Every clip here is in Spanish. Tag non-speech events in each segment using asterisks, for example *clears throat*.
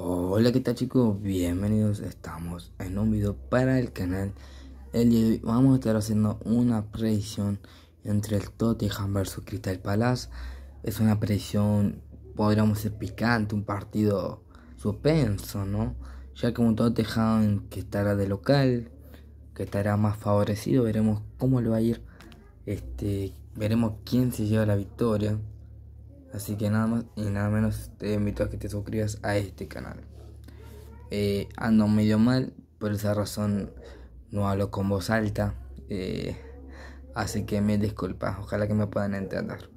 Hola, ¿qué tal chicos? Bienvenidos, estamos en un video para el canal. El día de hoy vamos a estar haciendo una predicción entre el Tottenham vs Crystal Palace. Es una predicción, podríamos ser picante, un partido suspenso, ¿no? Ya que un Tottenham que estará de local, que estará más favorecido, veremos cómo lo va a ir. Este, veremos quién se lleva la victoria. Así que nada más y nada menos te invito a que te suscribas a este canal. Eh, ando medio mal, por esa razón no hablo con voz alta. Eh, así que me disculpas, ojalá que me puedan entender.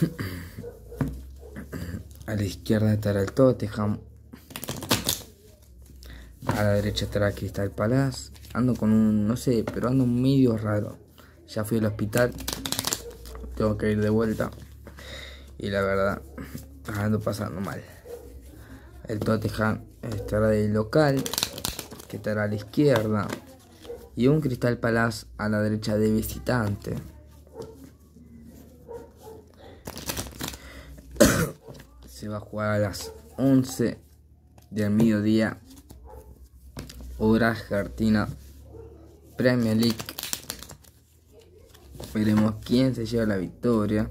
*clears throat* a la izquierda estará el Tottenham. A la derecha estará aquí el Palace. Ando con un, no sé, pero ando medio raro. Ya fui al hospital. Tengo que ir de vuelta y la verdad ando pasando mal. El Tottenham estará del local, que estará a la izquierda, y un Cristal Palace a la derecha de visitante. *coughs* Se va a jugar a las 11 del mediodía, Horas argentina, Premier League. Veremos quién se lleva la victoria.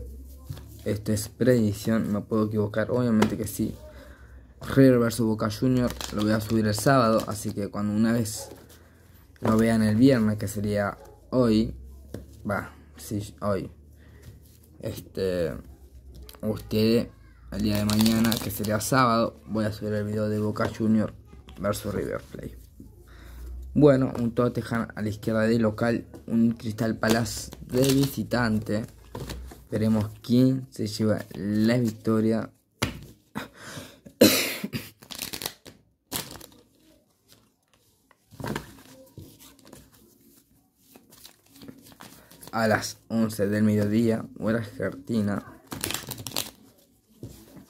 Esto es predicción, no puedo equivocar, obviamente que sí. River vs Boca Junior lo voy a subir el sábado, así que cuando una vez lo vean el viernes, que sería hoy, va, sí, hoy. Este, usted el día de mañana, que sería sábado, voy a subir el video de Boca Junior vs River Plate. Bueno, un Tottenham a la izquierda de local, un Cristal Palace de visitante. Veremos quién se lleva la victoria. A las 11 del mediodía, Buenas, argentina,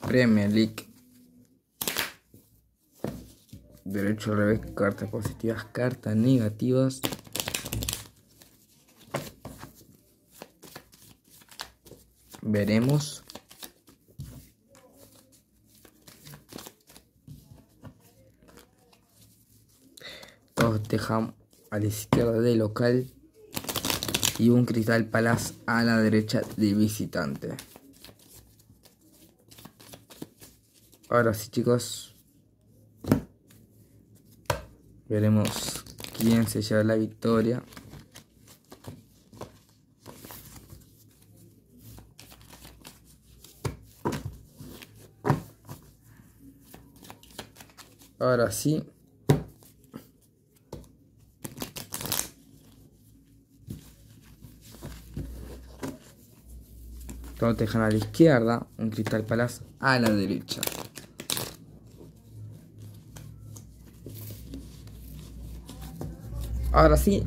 Premier League. Derecho al revés, cartas positivas, cartas negativas. veremos dejamos a la izquierda del local y un cristal Palace a la derecha de visitante. Ahora sí chicos, veremos quién se lleva la victoria. Ahora sí. Todo a la izquierda, un cristal palace a la derecha. Ahora sí.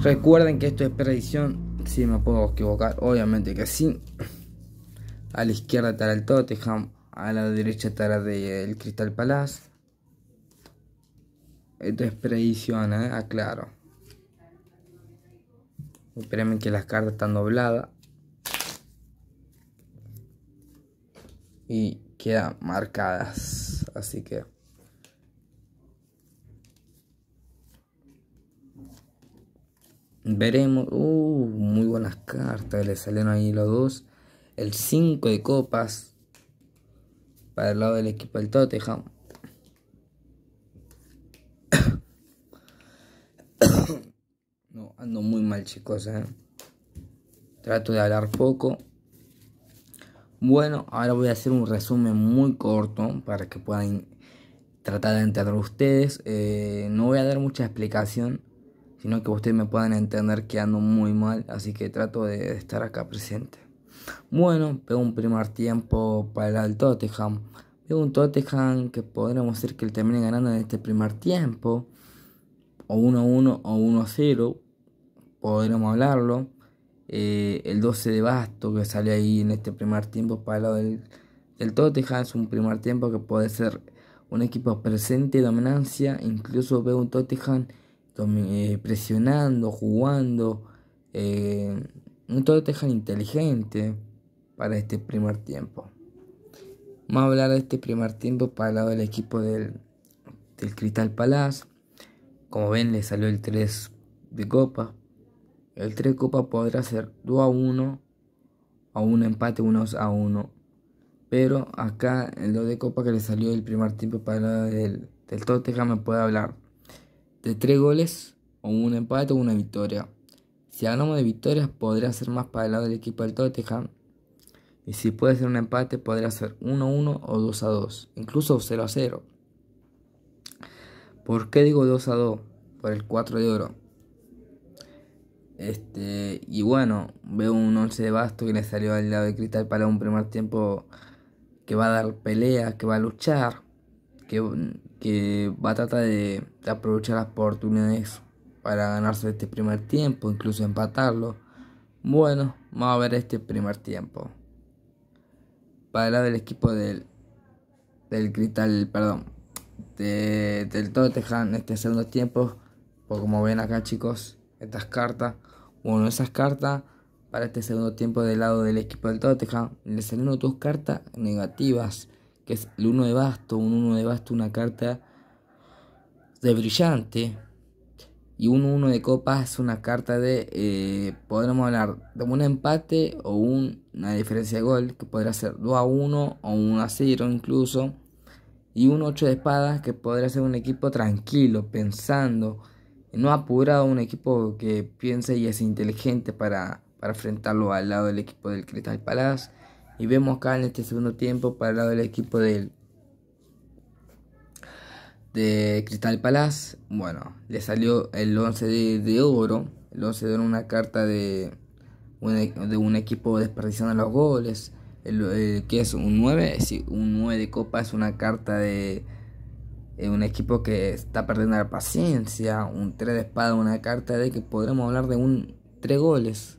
Recuerden que esto es predicción. Si me puedo equivocar, obviamente que sí. A la izquierda estará el todo Tottenham. A la derecha estará de el Crystal Palace. Esto es predicción, ¿eh? aclaro. Ah, Espérenme que las cartas están dobladas. Y quedan marcadas. Así que... Veremos. Uh, muy buenas cartas. Le salieron ahí los dos. El 5 de copas para el lado del equipo del Tottenham. *coughs* no, ando muy mal chicos. Eh. Trato de hablar poco. Bueno, ahora voy a hacer un resumen muy corto para que puedan tratar de entender ustedes. Eh, no voy a dar mucha explicación, sino que ustedes me puedan entender que ando muy mal, así que trato de estar acá presente. Bueno, pegó un primer tiempo para el lado del Tottenham. Veo un Tottenham que podríamos decir que el termine ganando en este primer tiempo. O 1-1 o 1-0. Podríamos hablarlo. Eh, el 12 de Basto que sale ahí en este primer tiempo para el lado del, del Tottenham. Es un primer tiempo que puede ser un equipo presente, de dominancia. Incluso veo un Tottenham eh, presionando, jugando. Eh, un todo te inteligente para este primer tiempo. Vamos a hablar de este primer tiempo para el lado del equipo del, del Cristal Palace. Como ven, le salió el 3 de copa. El 3 de copa podrá ser 2 a 1 o un empate 1 a 1. Pero acá el 2 de copa que le salió el primer tiempo para el lado del, del Tottenham me puede hablar de 3 goles o un empate o una victoria. Si hablamos de victorias, podría ser más para el lado del equipo del Tottenham. Y si puede ser un empate, podría ser 1-1 o 2-2, incluso 0-0. ¿Por qué digo 2-2? Por el 4 de oro. Este, y bueno, veo un 11 de basto que le salió al lado de cristal para un primer tiempo que va a dar pelea, que va a luchar, que, que va a tratar de aprovechar las oportunidades para ganarse este primer tiempo, incluso empatarlo. Bueno, vamos a ver este primer tiempo. Para el lado del equipo del, del Cristal, perdón, de, del Todo este segundo tiempo, pues como ven acá chicos, estas cartas, bueno, esas cartas para este segundo tiempo del lado del equipo del Tottenham le salen dos cartas negativas, que es el 1 de basto, un 1 de basto, una carta de brillante, y un 1 de copas es una carta de, eh, podremos hablar de un empate o una diferencia de gol, que podrá ser 2 a 1 o 1 a 0 incluso. Y un 8 de espadas, que podrá ser un equipo tranquilo, pensando, no apurado, un equipo que piensa y es inteligente para, para enfrentarlo al lado del equipo del Crystal Palace. Y vemos acá en este segundo tiempo para el lado del equipo del de Crystal Palace, bueno, le salió el 11 de, oro, el 11 de oro una carta de, e, de un equipo desperdiciando los goles, el, que es un 9, sí, un 9 de copa es una carta de un equipo que está perdiendo la paciencia, un 3 de espada, una carta de que podremos hablar de un 3 goles,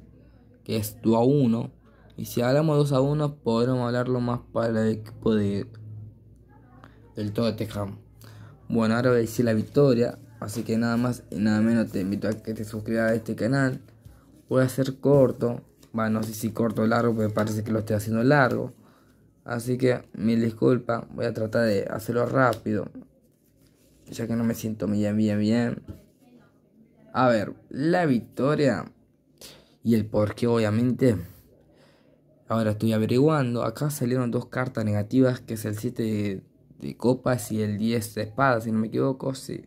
que es 2 a 1, y si hablamos 2 a 1 podremos hablarlo más para el equipo de, del todo de bueno, ahora voy a decir la victoria. Así que nada más y nada menos te invito a que te suscribas a este canal. Voy a hacer corto. Bueno, no sé si corto o largo, porque parece que lo estoy haciendo largo. Así que mil disculpas. Voy a tratar de hacerlo rápido. Ya que no me siento bien, bien, bien. A ver, la victoria y el por qué, obviamente. Ahora estoy averiguando. Acá salieron dos cartas negativas, que es el 7 de de copas y el 10 de espadas, si no me equivoco, sí.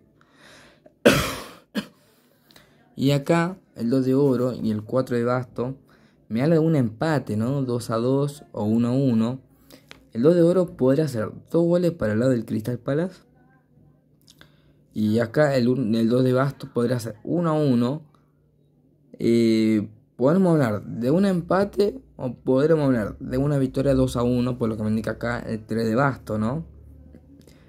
*coughs* y acá el 2 de oro y el 4 de basto me habla de un empate, ¿no? 2 a 2 o 1 a 1. El 2 de oro podría ser dos goles para el lado del Crystal Palace. Y acá el, 2 de basto podría ser 1 a 1. Eh, podemos hablar de un empate o podremos hablar de una victoria 2 a 1, por lo que me indica acá el 3 de basto, ¿no?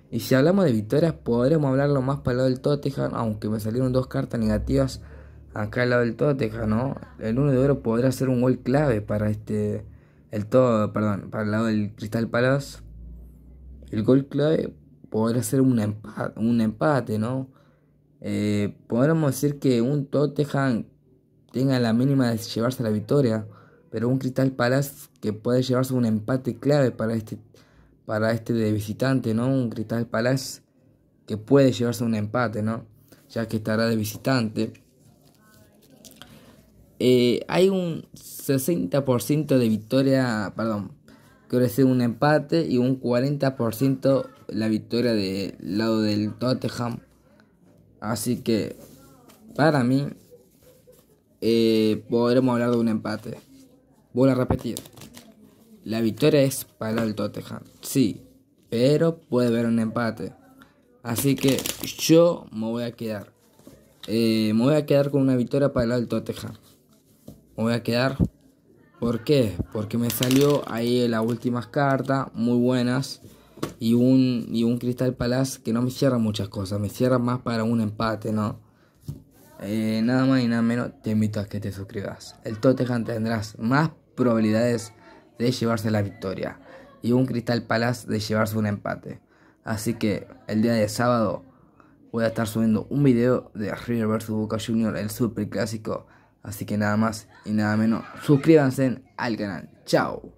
Y si hablamos de victorias, podremos hablarlo más para el lado del Tottenham, aunque me salieron dos cartas negativas acá al lado del Tottenham, ¿no? El 1 de oro podrá ser un gol clave para este. El todo, perdón, para el lado del Cristal Palace. El gol clave podrá ser un empate, un empate ¿no? Eh, podremos decir que un Tottenham tenga la mínima de llevarse la victoria, pero un Crystal Palace que puede llevarse un empate clave para este para este de visitante, ¿no? Un Crystal Palace que puede llevarse un empate, ¿no? Ya que estará de visitante. Eh, hay un 60% de victoria, perdón, que es un empate y un 40% la victoria del lado del Tottenham. Así que, para mí, eh, podremos hablar de un empate. Voy a repetir. La victoria es para el Totejan, sí, pero puede haber un empate. Así que yo me voy a quedar. Eh, me voy a quedar con una victoria para el Totejan. Me voy a quedar. ¿Por qué? Porque me salió ahí las últimas cartas, muy buenas. Y un, y un Crystal Palace que no me cierra muchas cosas. Me cierra más para un empate, ¿no? Eh, nada más y nada menos, te invito a que te suscribas. El Totejan tendrás más probabilidades de llevarse la victoria y un Crystal Palace de llevarse un empate. Así que el día de sábado voy a estar subiendo un video de River vs Boca junior el super clásico. Así que nada más y nada menos, suscríbanse al canal. Chao.